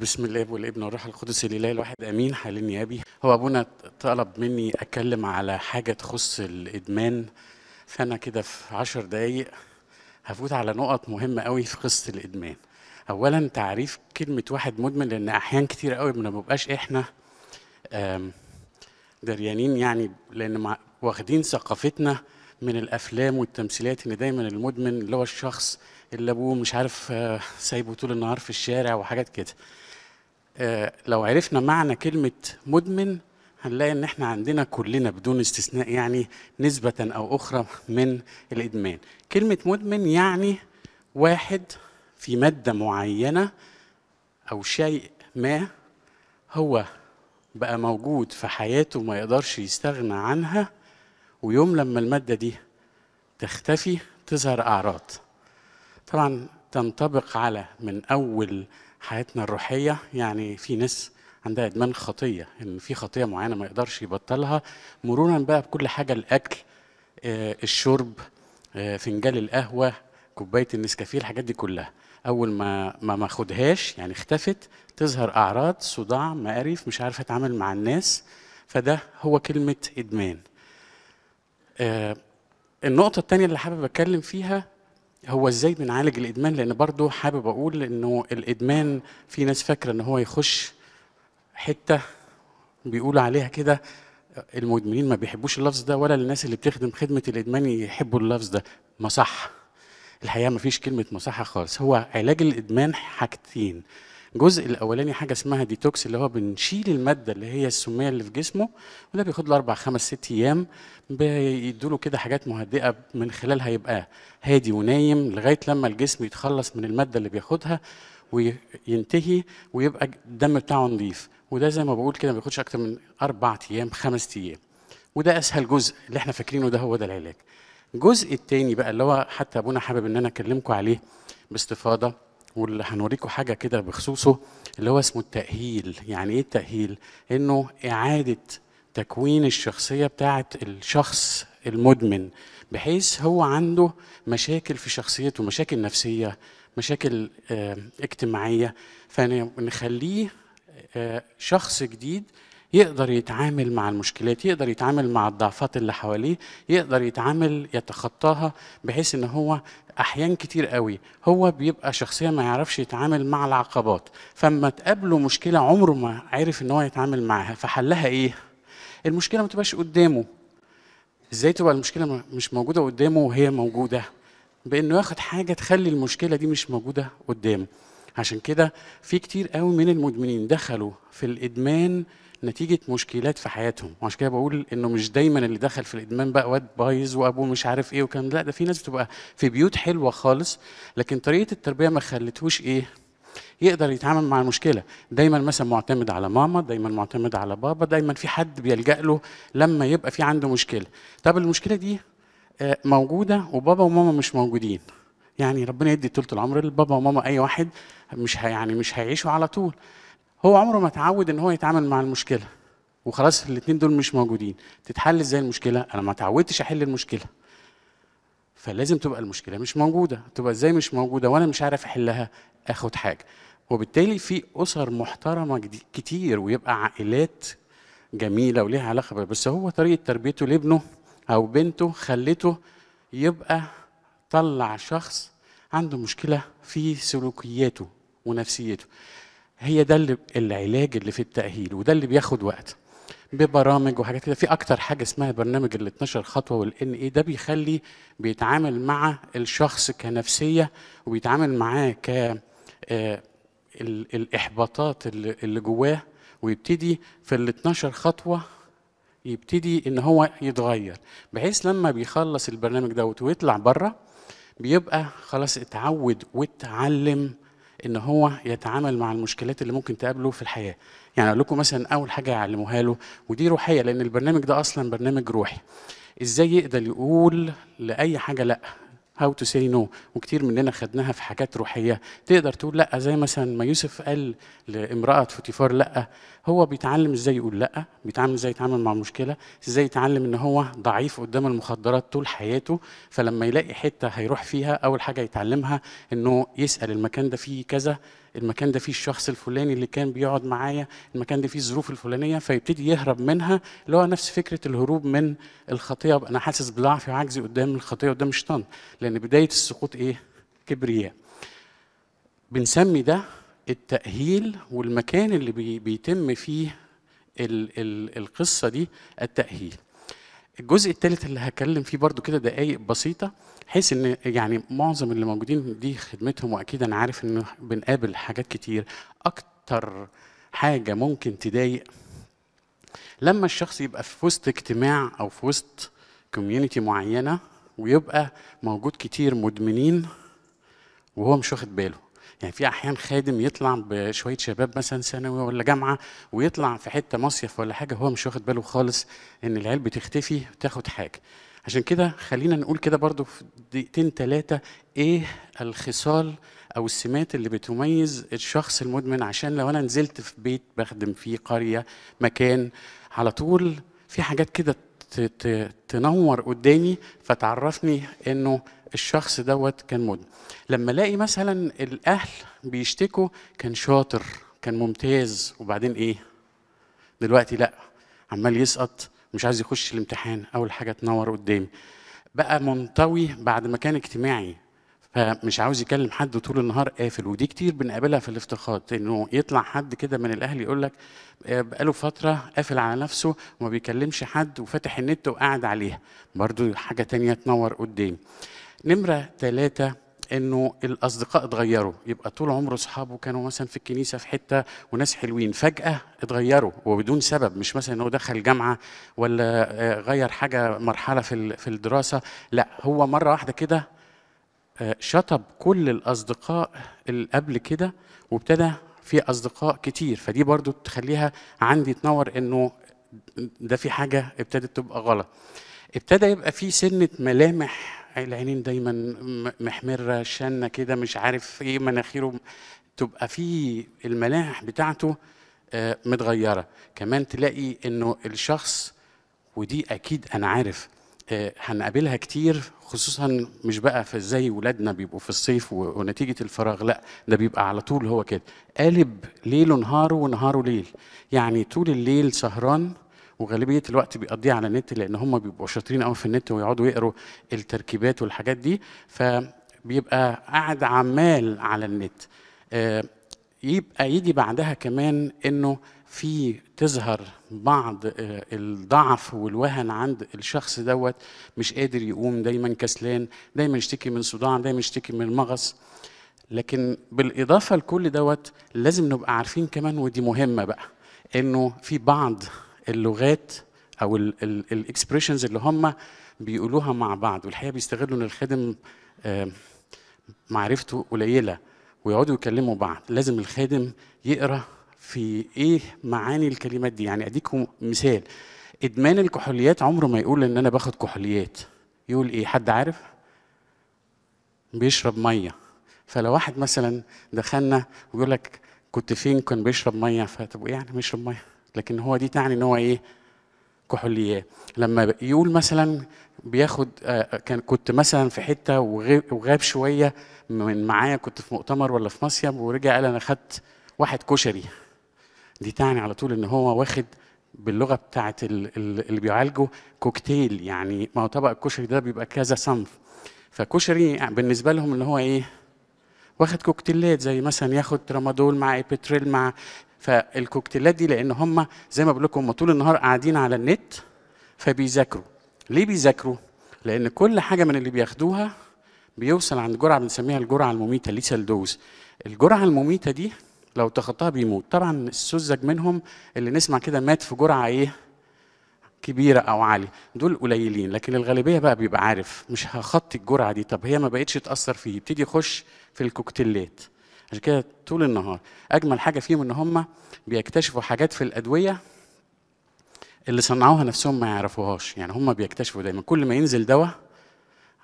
بسم الله والابن والروح القدس الاله الواحد امين يا النيابي هو ابونا طلب مني اتكلم على حاجه تخص الادمان فانا كده في عشر دقايق هفوت على نقط مهمه قوي في قصه الادمان اولا تعريف كلمه واحد مدمن لان احيان كتير قوي ما بنبقاش احنا دريانين يعني لان واخدين ثقافتنا من الافلام والتمثيلات ان دايما المدمن اللي هو الشخص اللي ابوه مش عارف آه، سايبه طول النهار في الشارع وحاجات كده آه، لو عرفنا معنى كلمة مدمن هنلاقي ان احنا عندنا كلنا بدون استثناء يعني نسبة او اخرى من الادمان كلمة مدمن يعني واحد في مادة معينة او شيء ما هو بقى موجود في حياته ما يقدرش يستغنى عنها ويوم لما المادة دي تختفي تظهر اعراض طبعا تنطبق على من اول حياتنا الروحيه يعني في ناس عندها ادمان خطيه ان في خطيه معينه ما يقدرش يبطلها مرورا بقى بكل حاجه الاكل آه، الشرب آه، فنجان القهوه كوبايه النسكافيه الحاجات دي كلها اول ما ما ماخدهاش يعني اختفت تظهر اعراض صداع مقاريف مش عارفه اتعامل مع الناس فده هو كلمه ادمان آه، النقطه الثانيه اللي حابب اتكلم فيها هو ازاي بنعالج الادمان لان برضو حابب اقول انه الادمان في ناس فاكره ان هو يخش حته بيقولوا عليها كده المدمنين ما بيحبوش اللفظ ده ولا الناس اللي بتخدم خدمه الادمان يحبوا اللفظ ده مصحه الحقيقه ما فيش كلمه مصحه خالص هو علاج الادمان حاجتين الجزء الاولاني حاجه اسمها ديتوكس اللي هو بنشيل الماده اللي هي السميه اللي في جسمه وده بياخد له اربع خمس ست ايام بيدوا له كده حاجات مهدئه من خلالها يبقى هادي ونايم لغايه لما الجسم يتخلص من الماده اللي بياخدها وينتهي ويبقى الدم بتاعه نظيف وده زي ما بقول كده ما بياخدش اكتر من اربع ايام خمس ايام وده اسهل جزء اللي احنا فاكرينه ده هو ده العلاج الجزء الثاني بقى اللي هو حتى ابونا حابب ان انا اكلمكم عليه باستفاضه واللي هنوريكم حاجه كده بخصوصه اللي هو اسمه التاهيل يعني ايه التاهيل انه اعاده تكوين الشخصيه بتاعه الشخص المدمن بحيث هو عنده مشاكل في شخصيته مشاكل نفسيه مشاكل آه، اجتماعيه فنخليه آه، شخص جديد يقدر يتعامل مع المشكلات يقدر يتعامل مع الضعفات اللي حواليه يقدر يتعامل يتخطاها بحيث ان هو احيان كتير قوي هو بيبقى شخصيه ما يعرفش يتعامل مع العقبات فما تقابله مشكله عمره ما عرف ان هو يتعامل معاها فحلها ايه المشكله ما تبقاش قدامه ازاي تبقى المشكله مش موجوده قدامه وهي موجوده بانه ياخد حاجه تخلي المشكله دي مش موجوده قدامه عشان كده في كتير قوي من المدمنين دخلوا في الادمان نتيجه مشكلات في حياتهم وعشان كده بقول انه مش دايما اللي دخل في الادمان بقى واد بايظ وابوه مش عارف ايه وكان لا ده في ناس بتبقى في بيوت حلوه خالص لكن طريقه التربيه ما خلتهوش ايه يقدر يتعامل مع المشكله دايما مثلا معتمد على ماما دايما معتمد على بابا دايما في حد بيلجا له لما يبقى في عنده مشكله طب المشكله دي آه، موجوده وبابا وماما مش موجودين يعني ربنا يدي طولة العمر لبابا وماما اي واحد مش يعني مش هيعيشوا على طول هو عمره ما اتعود ان هو يتعامل مع المشكله وخلاص الاثنين دول مش موجودين تتحل ازاي المشكله انا ما اتعودتش احل المشكله فلازم تبقى المشكله مش موجوده تبقى ازاي مش موجوده وانا مش عارف احلها اخد حاجه وبالتالي في اسر محترمه كتير ويبقى عائلات جميله وليها علاقه بس هو طريقه تربيته لابنه او بنته خلته يبقى طلع شخص عنده مشكله في سلوكياته ونفسيته هي ده اللي العلاج اللي في التاهيل وده اللي بياخد وقت ببرامج وحاجات كده في اكتر حاجه اسمها برنامج ال 12 خطوه والان ايه ده بيخلي بيتعامل مع الشخص كنفسيه وبيتعامل معاه ك آه، الاحباطات اللي جواه ويبتدي في ال 12 خطوه يبتدي ان هو يتغير بحيث لما بيخلص البرنامج دوت ويطلع بره بيبقى خلاص اتعود واتعلم ان هو يتعامل مع المشكلات اللي ممكن تقابله في الحياه يعني اقول لكم مثلا اول حاجه يعلموها له ودي روحيه لان البرنامج ده اصلا برنامج روحي ازاي يقدر يقول لاي حاجه لا هاو تو سي نو وكتير مننا خدناها في حاجات روحيه تقدر تقول لا زي مثلا ما يوسف قال لامراه فوتيفار لا هو بيتعلم ازاي يقول لا بيتعلم ازاي يتعامل مع مشكله ازاي يتعلم ان هو ضعيف قدام المخدرات طول حياته فلما يلاقي حته هيروح فيها اول حاجه يتعلمها انه يسال المكان ده فيه كذا المكان ده فيه الشخص الفلاني اللي كان بيقعد معايا المكان ده فيه الظروف الفلانيه فيبتدي يهرب منها اللي هو نفس فكره الهروب من الخطيه انا حاسس بضعفي وعجزي قدام الخطيه قدام الشيطان لان بدايه السقوط ايه كبرياء بنسمي ده التاهيل والمكان اللي بيتم فيه القصه دي التاهيل الجزء الثالث اللي هتكلم فيه برضو كده دقايق بسيطه بحيث ان يعني معظم اللي موجودين دي خدمتهم واكيد انا عارف ان بنقابل حاجات كتير اكتر حاجه ممكن تضايق لما الشخص يبقى في وسط اجتماع او في وسط كوميونتي معينه ويبقى موجود كتير مدمنين وهو مش واخد باله يعني في احيان خادم يطلع بشويه شباب مثلا ثانوي ولا جامعه ويطلع في حته مصيف ولا حاجه هو مش واخد باله خالص ان العيال بتختفي وتاخد حاجه عشان كده خلينا نقول كده برضو في دقيقتين ثلاثه ايه الخصال او السمات اللي بتميز الشخص المدمن عشان لو انا نزلت في بيت بخدم فيه قريه مكان على طول في حاجات كده تنور قدامي فتعرفني انه الشخص دوت كان مدمن لما الاقي مثلا الاهل بيشتكوا كان شاطر كان ممتاز وبعدين ايه دلوقتي لا عمال يسقط مش عايز يخش الامتحان اول حاجه تنور قدامي بقى منطوي بعد ما كان اجتماعي فمش عاوز يكلم حد طول النهار قافل ودي كتير بنقابلها في الافتقاد انه يطلع حد كده من الاهل يقول لك آه، بقاله فتره قافل على نفسه وما بيكلمش حد وفاتح النت وقاعد عليها برضو حاجه تانية تنور قدامي نمرة ثلاثة انه الاصدقاء اتغيروا يبقى طول عمره اصحابه كانوا مثلا في الكنيسه في حته وناس حلوين فجاه اتغيروا وبدون سبب مش مثلا انه دخل جامعه ولا آه، غير حاجه مرحله في في الدراسه لا هو مره واحده كده آه، شطب كل الاصدقاء اللي قبل كده وابتدى في اصدقاء كتير فدي برضو تخليها عندي تنور انه ده في حاجه ابتدت تبقى غلط ابتدى يبقى في سنه ملامح العينين دايما محمره شنه كده مش عارف ايه مناخيره تبقى في الملاح بتاعته آه، متغيره كمان تلاقي انه الشخص ودي اكيد انا عارف آه، هنقابلها كتير خصوصا مش بقى في زي ولادنا بيبقوا في الصيف ونتيجه الفراغ لا ده بيبقى على طول هو كده قالب ليله نهاره ونهاره ليل يعني طول الليل سهران وغالبيه الوقت بيقضيه على النت لان هم بيبقوا شاطرين قوي في النت ويقعدوا يقروا التركيبات والحاجات دي فبيبقى قاعد عمال على النت آه، يبقى يجي بعدها كمان انه في تظهر بعض آه، الضعف والوهن عند الشخص دوت مش قادر يقوم دايما كسلان دايما يشتكي من صداع دايما يشتكي من المغص لكن بالاضافه لكل دوت لازم نبقى عارفين كمان ودي مهمه بقى انه في بعض اللغات او الاكسبريشنز اللي هم بيقولوها مع بعض والحقيقه بيستغلوا ان الخادم معرفته قليله ويقعدوا يكلموا بعض لازم الخادم يقرا في ايه معاني الكلمات دي يعني اديكم مثال ادمان الكحوليات عمره ما يقول ان انا باخد كحوليات يقول ايه حد عارف بيشرب ميه فلو واحد مثلا دخلنا ويقول لك كنت فين كان بيشرب ميه فطب ايه يعني بيشرب ميه لكن هو دي تعني ان هو ايه كحوليات لما يقول مثلا بياخد آه، آه، كان كنت مثلا في حته وغاب شويه من معايا كنت في مؤتمر ولا في مصيب ورجع قال انا خدت واحد كشري دي تعني على طول ان هو واخد باللغه بتاعه اللي بيعالجه كوكتيل يعني ما هو طبق الكشري ده بيبقى كذا صنف فكشري بالنسبه لهم ان هو ايه واخد كوكتيلات زي مثلا ياخد ترامادول مع ابيتريل مع فالكوكتيلات دي لان هم زي ما بقول لكم هم طول النهار قاعدين على النت فبيذاكروا ليه بيذاكروا لان كل حاجه من اللي بياخدوها بيوصل عند جرعه بنسميها الجرعه المميته ليسال دوز الجرعه المميته دي لو تخطاها بيموت طبعا السذج منهم اللي نسمع كده مات في جرعه ايه كبيره او عاليه دول قليلين لكن الغالبيه بقى بيبقى عارف مش هخطي الجرعه دي طب هي ما بقتش تاثر فيه يبتدي يخش في الكوكتيلات عشان كده طول النهار اجمل حاجه فيهم ان هم بيكتشفوا حاجات في الادويه اللي صنعوها نفسهم ما يعرفوهاش يعني هم بيكتشفوا دايما كل ما ينزل دواء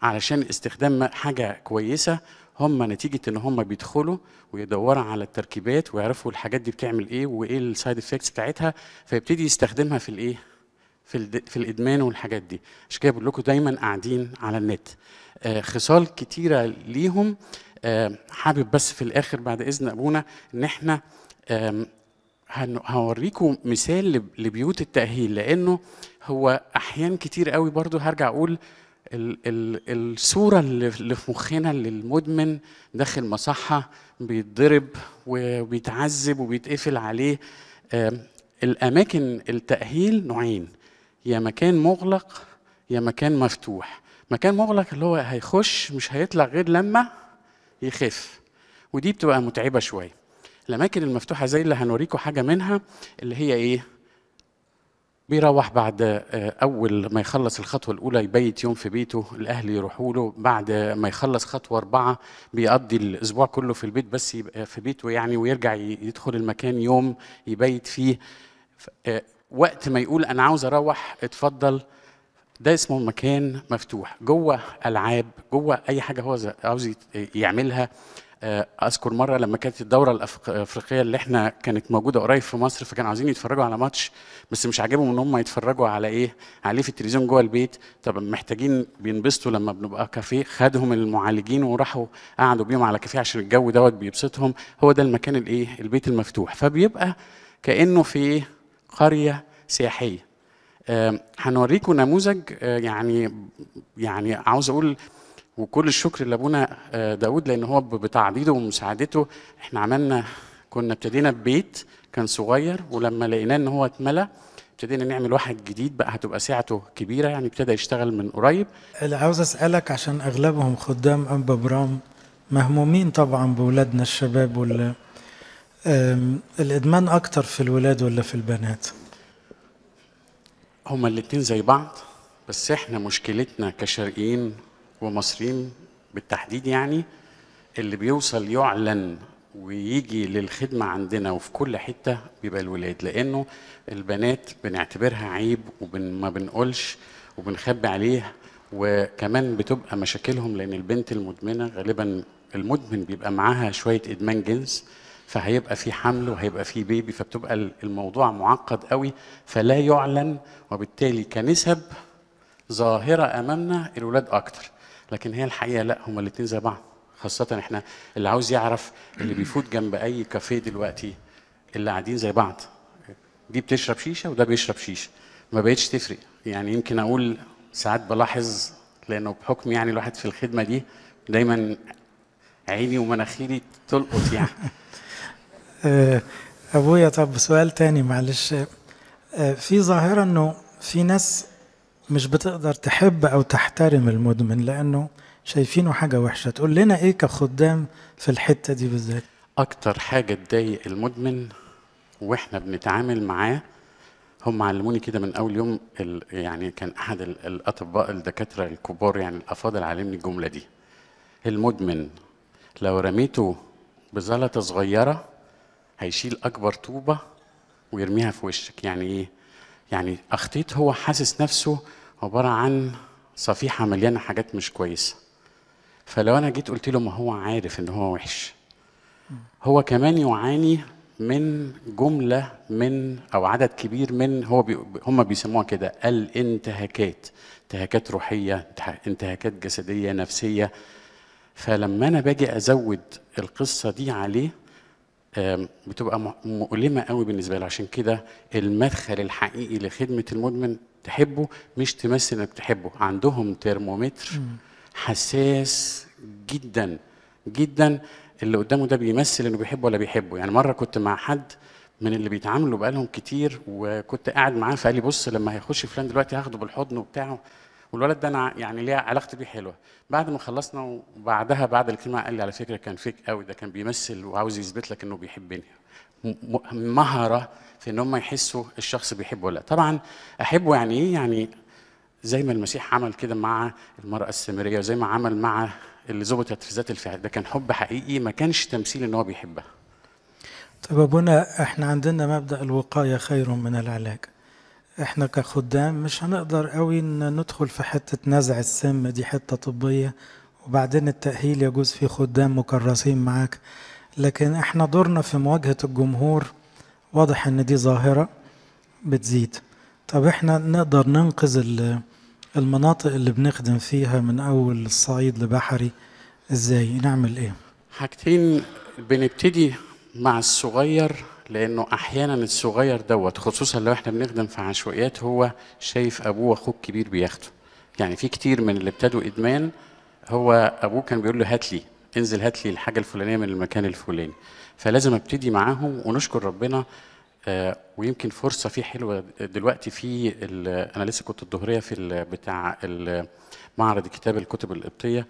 علشان استخدام حاجه كويسه هم نتيجه ان هم بيدخلوا ويدوروا على التركيبات ويعرفوا الحاجات دي بتعمل ايه وايه السايد افكتس بتاعتها فيبتدي يستخدمها في الايه في, في الادمان والحاجات دي عشان كده بقول لكم دايما قاعدين على النت آه، خصال كتيره ليهم حابب بس في الاخر بعد اذن ابونا ان احنا هوريكم مثال لبيوت التاهيل لانه هو احيان كتير قوي برضو هرجع اقول الصورة اللي في مخنا للمدمن داخل مصحة بيتضرب وبيتعذب وبيتقفل عليه الأماكن التأهيل نوعين يا مكان مغلق يا مكان مفتوح مكان مغلق اللي هو هيخش مش هيطلع غير لما يخف ودي بتبقى متعبه شويه الاماكن المفتوحه زي اللي هنوريكم حاجه منها اللي هي ايه بيروح بعد آه، اول ما يخلص الخطوه الاولى يبيت يوم في بيته الاهل يروحوا له بعد ما يخلص خطوه اربعه بيقضي الاسبوع كله في البيت بس يبقى في بيته يعني ويرجع يدخل المكان يوم يبيت فيه آه، وقت ما يقول انا عاوز اروح اتفضل ده اسمه مكان مفتوح جوه العاب جوه اي حاجه هو عاوز يعملها آه، اذكر مره لما كانت الدوره الافريقيه اللي احنا كانت موجوده قريب في مصر فكانوا عايزين يتفرجوا على ماتش بس مش عاجبهم ان هم يتفرجوا على ايه عليه في التلفزيون جوه البيت طب محتاجين بينبسطوا لما بنبقى كافيه خدهم المعالجين وراحوا قعدوا بيهم على كافيه عشان الجو دوت بيبسطهم هو ده المكان الايه البيت المفتوح فبيبقى كانه في قريه سياحيه آه، هنوريكم نموذج آه، يعني يعني عاوز اقول وكل الشكر لابونا آه، داود لان هو بتعضيده ومساعدته احنا عملنا كنا ابتدينا ببيت كان صغير ولما لقيناه ان هو اتملى ابتدينا نعمل واحد جديد بقى هتبقى سعته كبيره يعني ابتدى يشتغل من قريب اللي عاوز اسالك عشان اغلبهم خدام اب برام مهمومين طبعا بولادنا الشباب ولا الادمان اكتر في الولاد ولا في البنات هما الاتنين زي بعض بس احنا مشكلتنا كشرقيين ومصريين بالتحديد يعني اللي بيوصل يعلن ويجي للخدمة عندنا وفي كل حتة بيبقى الولاد لأنه البنات بنعتبرها عيب وما بنقولش وبنخبي عليه وكمان بتبقى مشاكلهم لأن البنت المدمنة غالبا المدمن بيبقى معاها شوية إدمان جنس فهيبقى في حمل وهيبقى في بيبي فبتبقى الموضوع معقد قوي فلا يعلن وبالتالي كنسب ظاهرة أمامنا الولاد أكتر لكن هي الحقيقة لا هما الاتنين زي بعض خاصة احنا اللي عاوز يعرف اللي بيفوت جنب أي كافيه دلوقتي اللي قاعدين زي بعض دي بتشرب شيشة وده بيشرب شيشة ما بقتش تفرق يعني يمكن أقول ساعات بلاحظ لأنه بحكم يعني الواحد في الخدمة دي دايما عيني ومناخيري تلقط يعني آه، ابويا طب سؤال تاني معلش آه، في ظاهره انه في ناس مش بتقدر تحب او تحترم المدمن لانه شايفينه حاجه وحشه تقول لنا ايه كخدام في الحته دي بالذات اكتر حاجه تضايق المدمن واحنا بنتعامل معاه هم علموني كده من اول يوم يعني كان احد الاطباء الدكاتره الكبار يعني الافاضل علمني الجمله دي المدمن لو رميته بزلطه صغيره هيشيل اكبر طوبه ويرميها في وشك يعني ايه يعني اخطيت هو حاسس نفسه عباره عن صفيحه مليانه حاجات مش كويسه فلو انا جيت قلت له ما هو عارف ان هو وحش هو كمان يعاني من جملة من أو عدد كبير من هو بي هم بيسموها كده الانتهاكات انتهاكات روحية انتهاكات جسدية نفسية فلما أنا باجي أزود القصة دي عليه بتبقى مؤلمه قوي بالنسبه له عشان كده المدخل الحقيقي لخدمه المدمن تحبه مش تمثل انك تحبه عندهم ترمومتر حساس جدا جدا اللي قدامه ده بيمثل انه بيحبه ولا بيحبه يعني مره كنت مع حد من اللي بيتعاملوا بقالهم كتير وكنت قاعد معاه فقال لي بص لما هيخش فلان دلوقتي هاخده بالحضن وبتاعه والولد ده انا يعني ليا علاقتي بيه حلوه بعد ما خلصنا وبعدها بعد الكلمه قال لي على فكره كان فيك قوي ده كان بيمثل وعاوز يثبت لك انه بيحبني مهره في ان هم يحسوا الشخص بيحبه ولا طبعا احبه يعني ايه يعني زي ما المسيح عمل كده مع المراه السامريه وزي ما عمل مع اللي ظبطت في ذات الفعل ده كان حب حقيقي ما كانش تمثيل ان هو بيحبها طب ابونا احنا عندنا مبدا الوقايه خير من العلاج احنا كخدام مش هنقدر قوي ان ندخل في حتة نزع السم دي حتة طبية وبعدين التأهيل يجوز في خدام مكرسين معاك لكن احنا دورنا في مواجهة الجمهور واضح ان دي ظاهرة بتزيد طب احنا نقدر ننقذ المناطق اللي بنخدم فيها من اول الصعيد لبحري ازاي نعمل ايه حاجتين بنبتدي مع الصغير لانه احيانا الصغير دوت خصوصا لو احنا بنخدم في عشوائيات هو شايف ابوه واخوه الكبير بياخده يعني في كتير من اللي ابتدوا ادمان هو ابوه كان بيقول له هات لي انزل هات لي الحاجه الفلانيه من المكان الفلاني فلازم ابتدي معاهم ونشكر ربنا آه، ويمكن فرصه في حلوه دلوقتي في انا لسه كنت الظهريه في بتاع معرض كتاب الكتب القبطيه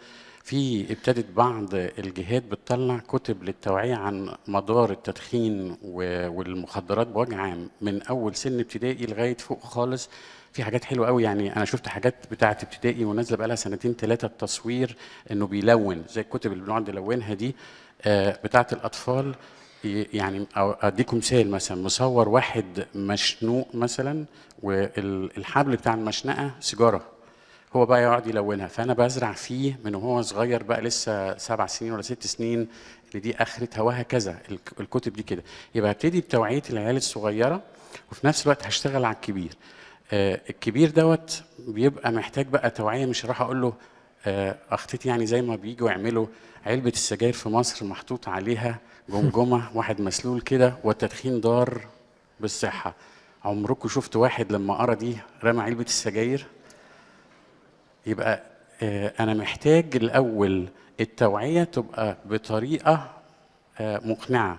في ابتدت بعض الجهات بتطلع كتب للتوعية عن مدار التدخين والمخدرات بوجه عام من أول سن ابتدائي لغاية فوق خالص في حاجات حلوة قوي يعني أنا شفت حاجات بتاعة ابتدائي ونازلة بقالها سنتين ثلاثة التصوير إنه بيلون زي الكتب اللي بنقعد نلونها دي آه، بتاعة الأطفال يعني اديكم مثال مثلا مصور واحد مشنوق مثلا والحبل بتاع المشنقه سيجاره هو بقى يقعد يلونها فانا بزرع فيه من وهو صغير بقى لسه سبع سنين ولا ست سنين اللي دي اخرتها وهكذا الكتب دي كده يبقى هبتدي بتوعيه العيال الصغيره وفي نفس الوقت هشتغل على الكبير آه الكبير دوت بيبقى محتاج بقى توعيه مش راح اقول له آه يعني زي ما بييجوا يعملوا علبه السجاير في مصر محطوط عليها جمجمه واحد مسلول كده والتدخين ضار بالصحه عمركم شفتوا واحد لما قرا دي رمى علبه السجاير يبقى آه، انا محتاج الاول التوعيه تبقى بطريقه آه، مقنعه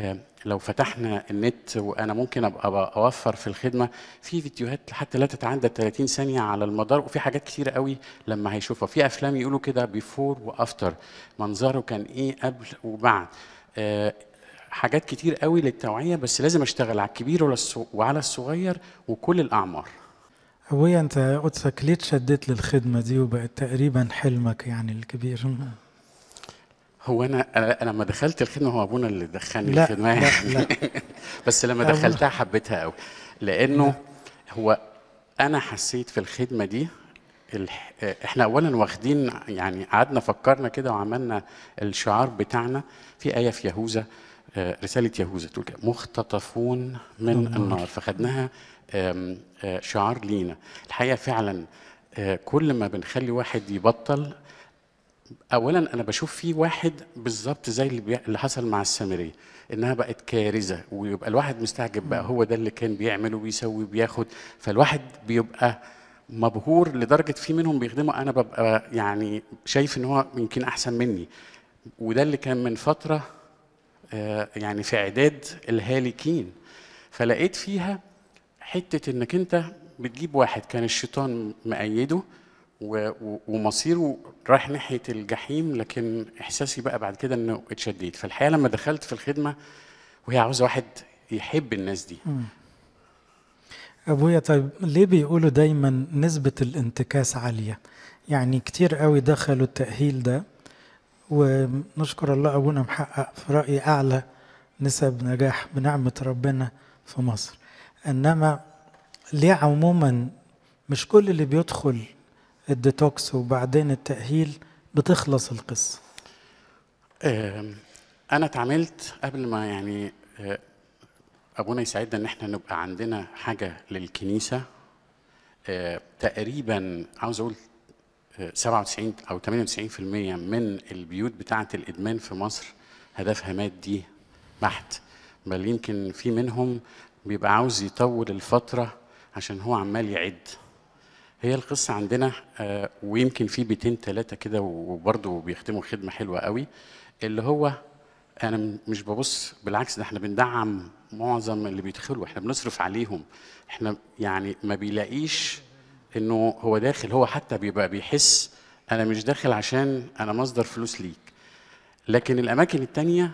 آه، لو فتحنا النت وانا ممكن ابقى اوفر في الخدمه في فيديوهات حتى لا تتعدى 30 ثانيه على المدار وفي حاجات كتيره قوي لما هيشوفها في افلام يقولوا كده بيفور وافتر منظره كان ايه قبل وبعد حاجات كتير قوي للتوعيه بس لازم اشتغل على الكبير وعلى الصغير وكل الاعمار أبويا أنت قدسك ليه تشدت للخدمة دي وبقت تقريبا حلمك يعني الكبير؟ هو انا انا لما دخلت الخدمه هو ابونا اللي دخلني لا الخدمه لا لا بس لما دخلتها حبيتها قوي لانه هو انا حسيت في الخدمه دي احنا اولا واخدين يعني قعدنا فكرنا كده وعملنا الشعار بتاعنا في ايه في يهوذا آه، رساله يهوذا تقول مختطفون من النار فخدناها آه، شعار لينا الحقيقه فعلا آه، كل ما بنخلي واحد يبطل اولا انا بشوف في واحد بالظبط زي اللي, اللي حصل مع السامريه انها بقت كارثه ويبقى الواحد مستعجب بقى هو ده اللي كان بيعمل وبيسوي وبياخد فالواحد بيبقى مبهور لدرجه في منهم بيخدموا انا ببقى يعني شايف ان هو يمكن احسن مني وده اللي كان من فتره آه، يعني في اعداد الهالكين فلقيت فيها حته انك انت بتجيب واحد كان الشيطان مأيده ومصيره رايح ناحيه الجحيم لكن احساسي بقى بعد كده انه اتشديت فالحقيقه لما دخلت في الخدمه وهي عاوزه واحد يحب الناس دي ابويا طيب ليه بيقولوا دايما نسبه الانتكاس عاليه يعني كتير قوي دخلوا التاهيل ده ونشكر الله ابونا محقق في رايي اعلى نسب نجاح بنعمه ربنا في مصر انما ليه عموما مش كل اللي بيدخل الديتوكس وبعدين التاهيل بتخلص القصه آه، انا اتعاملت قبل ما يعني ابونا آه، يساعدنا ان احنا نبقى عندنا حاجه للكنيسه آه، تقريبا عاوز اقول 97 او 98% من البيوت بتاعه الادمان في مصر هدفها مادي بحت بل يمكن في منهم بيبقى عاوز يطول الفترة عشان هو عمال يعد هي القصة عندنا آه، ويمكن في بيتين ثلاثة كده وبرضه بيخدموا خدمة حلوة قوي اللي هو أنا مش ببص بالعكس ده احنا بندعم معظم اللي بيدخلوا احنا بنصرف عليهم احنا يعني ما بيلاقيش انه هو داخل هو حتى بيبقى بيحس انا مش داخل عشان انا مصدر فلوس ليك لكن الاماكن التانية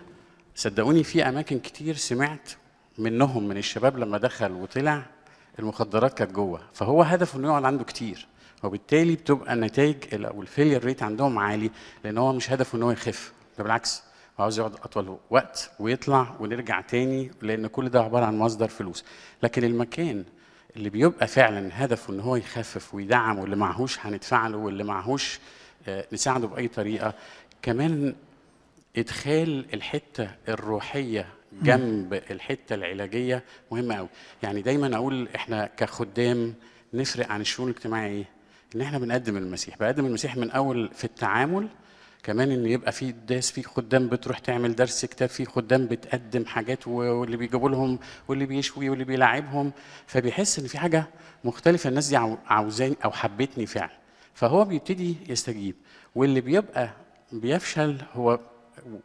صدقوني في اماكن كتير سمعت منهم من الشباب لما دخل وطلع المخدرات كانت جوه فهو هدفه انه يقعد عنده كتير وبالتالي بتبقى النتائج او الفيلير ريت عندهم عالي لان هو مش هدفه ان هو يخف ده بالعكس هو عاوز يقعد اطول وقت ويطلع ونرجع تاني لان كل ده عباره عن مصدر فلوس لكن المكان اللي بيبقى فعلا هدفه ان هو يخفف ويدعم واللي معهوش هندفع له واللي معهوش آه، نساعده باي طريقه كمان ادخال الحته الروحيه جنب الحته العلاجيه مهمه قوي يعني دايما اقول احنا كخدام نفرق عن الشؤون الاجتماعيه ايه ان احنا بنقدم المسيح بقدم المسيح من اول في التعامل كمان ان يبقى في داس في خدام بتروح تعمل درس كتاب في خدام بتقدم حاجات واللي بيجيبوا لهم واللي بيشوي واللي بيلعبهم فبيحس ان في حاجه مختلفه الناس دي عاوزاني او حبتني فعلا فهو بيبتدي يستجيب واللي بيبقى بيفشل هو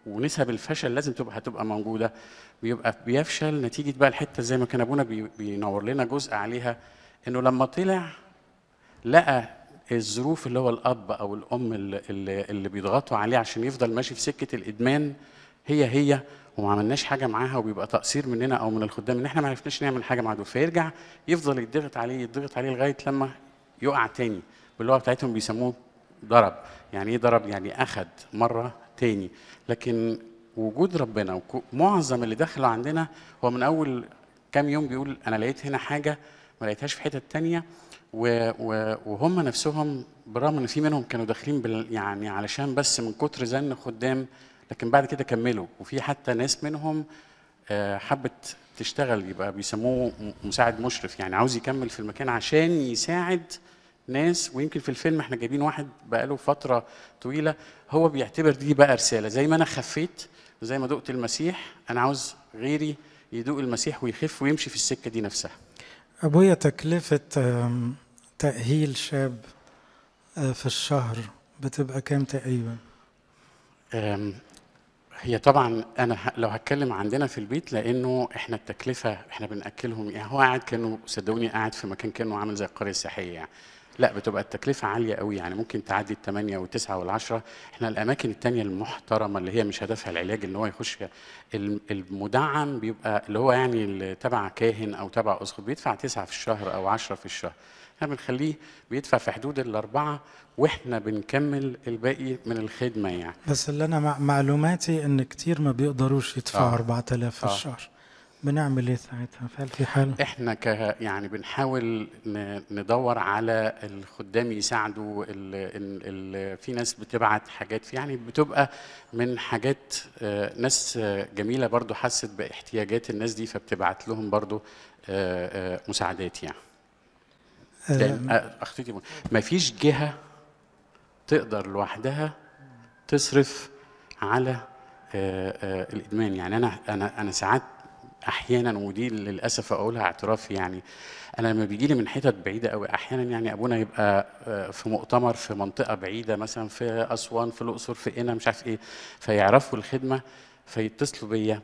ونسب الفشل لازم تبقى هتبقى موجوده بيبقى بيفشل نتيجه بقى الحته زي ما كان ابونا بينور لنا جزء عليها انه لما طلع لقى الظروف اللي هو الاب او الام اللي, اللي بيضغطوا عليه عشان يفضل ماشي في سكه الادمان هي هي وما عملناش حاجه معاها وبيبقى تقصير مننا او من الخدام ان احنا ما عرفناش نعمل حاجه مع دول فيرجع يفضل يضغط عليه يضغط عليه لغايه لما يقع تاني باللغه بتاعتهم بيسموه ضرب يعني ايه ضرب يعني اخذ مره تاني لكن وجود ربنا ومعظم اللي داخله عندنا هو من اول كام يوم بيقول انا لقيت هنا حاجه ما لقيتهاش في حته تانية و... و... وهم نفسهم بالرغم ان في منهم كانوا داخلين بال... يعني علشان بس من كتر زن خدام لكن بعد كده كملوا وفي حتى ناس منهم آه، حبت تشتغل يبقى بيسموه مساعد مشرف يعني عاوز يكمل في المكان عشان يساعد ناس ويمكن في الفيلم احنا جايبين واحد بقاله فتره طويله هو بيعتبر دي بقى رساله زي ما انا خفيت زي ما دقت المسيح انا عاوز غيري يدوق المسيح ويخف ويمشي في السكه دي نفسها ابويا تكلفه تاهيل شاب آه، في الشهر بتبقى كام تقريبا هي طبعا انا لو هتكلم عندنا في البيت لانه احنا التكلفه احنا بناكلهم يعني هو قاعد كانه صدقوني قاعد في مكان كانه عامل زي القريه السياحيه يعني لا بتبقى التكلفه عاليه قوي يعني ممكن تعدي الثمانية والتسعة والعشرة احنا الاماكن الثانيه المحترمه اللي هي مش هدفها العلاج ان هو يخش المدعم بيبقى اللي هو يعني اللي تبع كاهن او تبع اسقف بيدفع تسعة في الشهر او عشرة في الشهر احنا بنخليه بيدفع في حدود الاربعه واحنا بنكمل الباقي من الخدمه يعني بس اللي انا معلوماتي ان كتير ما بيقدروش يدفعوا آه. 4000 في آه. الشهر بنعمل ايه ساعتها فهل في حل احنا ك يعني بنحاول ندور على الخدام يساعدوا ال ال ال في ناس بتبعت حاجات في يعني بتبقى من حاجات آه، ناس جميله برضو حست باحتياجات الناس دي فبتبعت لهم برضو آه، آه، مساعدات يعني, يعني، اختي ما فيش جهه تقدر لوحدها تصرف على الادمان يعني انا انا انا ساعات احيانا ودي للاسف اقولها اعتراف يعني انا لما بيجي لي من حتت بعيده قوي احيانا يعني ابونا يبقى آه، في مؤتمر في منطقه بعيده مثلا في اسوان في الاقصر في قنا مش عارف ايه فيعرفوا الخدمه فيتصلوا بيا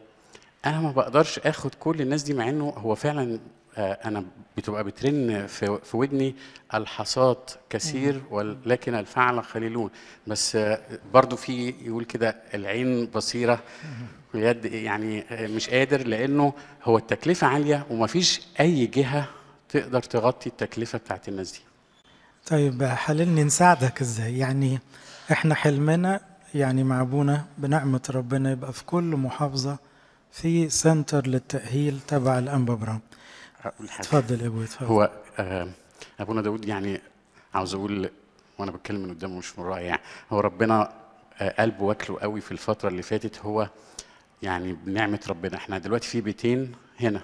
انا ما بقدرش اخد كل الناس دي مع انه هو فعلا آه، انا بتبقى بترن في, ودني الحصاد كثير ولكن الفعل قليلون بس آه، برضو في يقول كده العين بصيره بجد يعني مش قادر لانه هو التكلفه عاليه ومفيش اي جهه تقدر تغطي التكلفه بتاعت الناس دي. طيب حللني نساعدك ازاي؟ يعني احنا حلمنا يعني مع ابونا بنعمه ربنا يبقى في كل محافظه في سنتر للتاهيل تبع الانبا برام. اتفضل يا ابوي اتفضل. هو آه، ابونا داود يعني عاوز اقول وانا بتكلم من قدامه مش من رايي يعني هو ربنا آه، قلبه واكله قوي في الفتره اللي فاتت هو يعني بنعمه ربنا احنا دلوقتي في بيتين هنا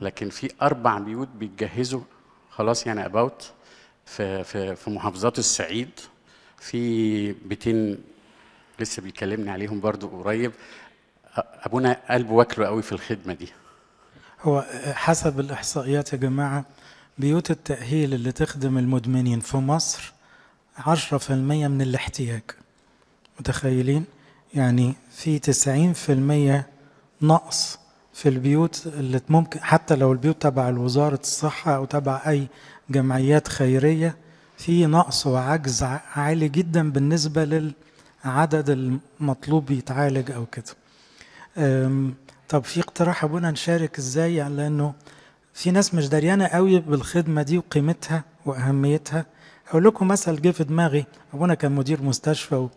لكن في اربع بيوت بيتجهزوا خلاص يعني اباوت في في في محافظات الصعيد في بيتين لسه بيكلمني عليهم برضو قريب ابونا قلبه واكله قوي في الخدمه دي هو حسب الاحصائيات يا جماعه بيوت التاهيل اللي تخدم المدمنين في مصر 10% من الاحتياج متخيلين يعني في 90% نقص في البيوت اللي ممكن حتى لو البيوت تبع وزارة الصحة أو تبع أي جمعيات خيرية في نقص وعجز عالي جدا بالنسبة للعدد المطلوب يتعالج أو كده طب في اقتراح ابونا نشارك ازاي يعني لانه في ناس مش دريانه قوي بالخدمه دي وقيمتها واهميتها اقول لكم مثل جه في دماغي ابونا كان مدير مستشفى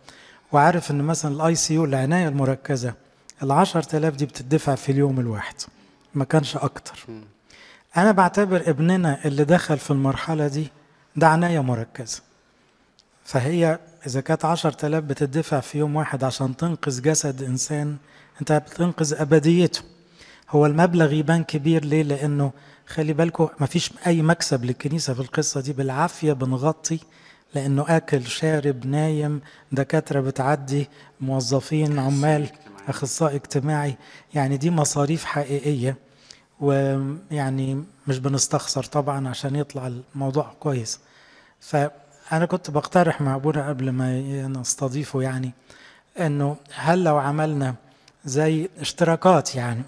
وعارف ان مثلا الاي سي يو العنايه المركزه ال 10000 دي بتدفع في اليوم الواحد ما كانش اكتر انا بعتبر ابننا اللي دخل في المرحله دي ده عنايه مركزه فهي اذا كانت 10000 بتدفع في يوم واحد عشان تنقذ جسد انسان انت بتنقذ ابديته هو المبلغ يبان كبير ليه لانه خلي بالكم فيش اي مكسب للكنيسه في القصه دي بالعافيه بنغطي لانه اكل شارب نايم دكاتره بتعدي موظفين عمال اخصائي اجتماعي يعني دي مصاريف حقيقيه ويعني مش بنستخسر طبعا عشان يطلع الموضوع كويس فانا كنت بقترح مع ابونا قبل ما نستضيفه يعني انه هل لو عملنا زي اشتراكات يعني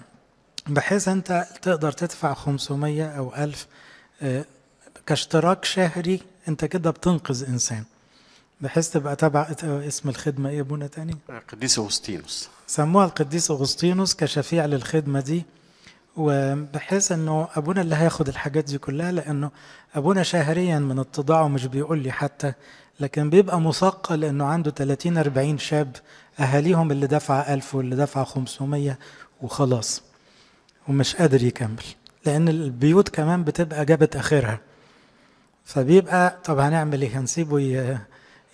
بحيث انت تقدر تدفع 500 او 1000 آه، كاشتراك شهري انت كده بتنقذ انسان بحيث تبقى تبع اسم الخدمة ايه ابونا تاني؟ القديس اغسطينوس سموها القديس اغسطينوس كشفيع للخدمة دي وبحيث انه ابونا اللي هياخد الحاجات دي كلها لانه ابونا شهريا من اتضاعه مش بيقول لي حتى لكن بيبقى مثقل لانه عنده 30 40 شاب اهاليهم اللي دفع 1000 واللي دفع 500 وخلاص ومش قادر يكمل لان البيوت كمان بتبقى جابت اخرها فبيبقى طب هنعمل ايه هنسيبه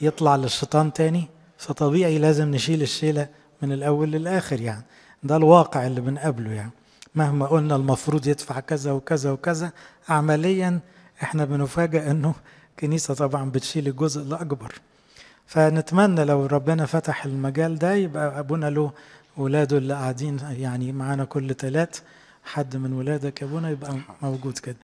يطلع للشيطان تاني فطبيعي لازم نشيل الشيله من الاول للاخر يعني ده الواقع اللي بنقابله يعني مهما قلنا المفروض يدفع كذا وكذا وكذا عمليا احنا بنفاجئ انه الكنيسه طبعا بتشيل الجزء الاكبر فنتمنى لو ربنا فتح المجال ده يبقى ابونا له ولاده اللي قاعدين يعني معانا كل ثلاث حد من ولادك يا ابونا يبقى موجود كده